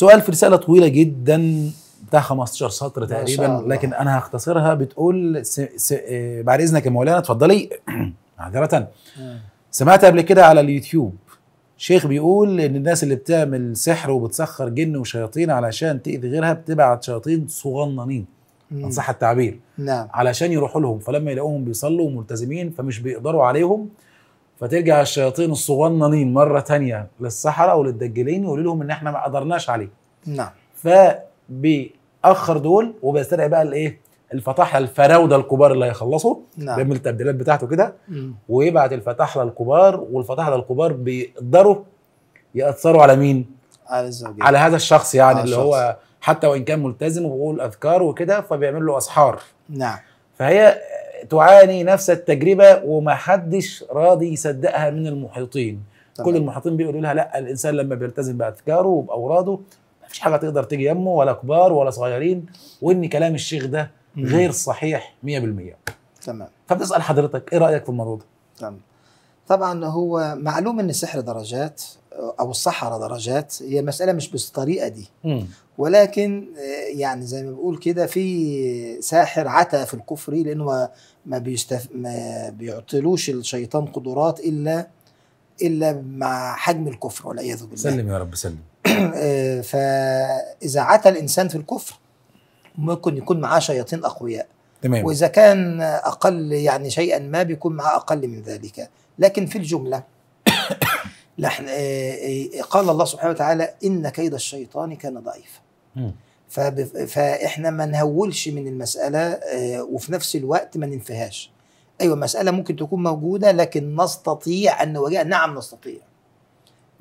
سؤال في رساله طويله جدا بتاع 15 سطر تقريبا لكن انا هختصرها بتقول س... س... آه، بعد اذنك يا مولانا اتفضلي معذره سمعت قبل كده على اليوتيوب شيخ بيقول ان الناس اللي بتعمل سحر وبتسخر جن وشياطين علشان تاذي غيرها بتبعت شياطين صغننين ان صح التعبير نعم علشان يروحوا لهم فلما يلاقوهم بيصلوا وملتزمين فمش بيقدروا عليهم فترجع الشياطين الصغننين مره تانية للسحره وللدجالين يقولوا لهم ان احنا ما قدرناش عليه نعم فبيأخر دول وبيسترعي بقى الايه الفتحلة الفراوده الكبار اللي هيخلصوا نعم بيعمل التبديلات بتاعته كده ويبعت الفتحلة الكبار والفتحلة الكبار بيقدروا يأثروا على مين؟ على الزوجين على هذا الشخص يعني آه اللي الشخص. هو حتى وان كان ملتزم وبيقول اذكار وكده فبيعمل له اسحار نعم فهي تعاني نفس التجربه ومحدش راضي يصدقها من المحيطين طبعا. كل المحيطين بيقولوا لها لا الانسان لما بيلتزم باذكاره وباوراده مفيش حاجه تقدر تيجي يمه ولا كبار ولا صغيرين وان كلام الشيخ ده غير صحيح 100% تمام فبتسال حضرتك ايه رايك في الموضوع ده تمام طبعا هو معلوم ان السحر درجات او السحره درجات هي مساله مش بالطريقه دي م. ولكن يعني زي ما بقول كده في ساحر عتى في الكفر لانه ما بيستف... ما بيعطلوش الشيطان قدرات الا الا مع حجم الكفر والعياذ بالله سلم يا رب سلم آه، فاذا عتى الانسان في الكفر ممكن يكون معاه شياطين اقوياء تمام واذا كان اقل يعني شيئا ما بيكون معاه اقل من ذلك لكن في الجمله آه، آه، قال الله سبحانه وتعالى ان كيد الشيطان كان ضعيفا فاحنا ما نهولش من المساله آه، وفي نفس الوقت ما ننفيهاش ايوه مساله ممكن تكون موجوده لكن نستطيع ان نواجهها نعم نستطيع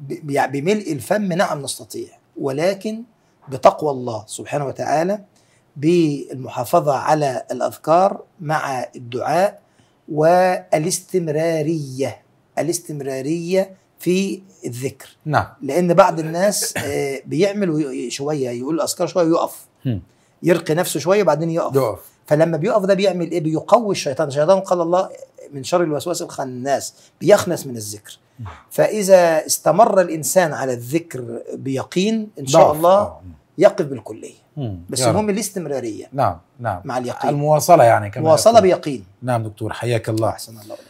يعني بملء الفم نعم نستطيع ولكن بتقوى الله سبحانه وتعالى بالمحافظه على الاذكار مع الدعاء والاستمراريه الاستمراريه في الذكر نعم لان بعض الناس آه، بيعمل شويه يقول الاذكار شويه ويقف يرقي نفسه شويه وبعدين يقف يقف فلما بيقف ده بيعمل ايه بيقوي الشيطان الشيطان قال الله من شر الوسواس الخناس بيخنس من الذكر نعم. فاذا استمر الانسان على الذكر بيقين ان شاء الله آه. يقف بالكليه مم. بس المهم الاستمراريه نعم نعم مع اليقين المواصله يعني كمان مواصله بيقين نعم دكتور حياك الله احسن الله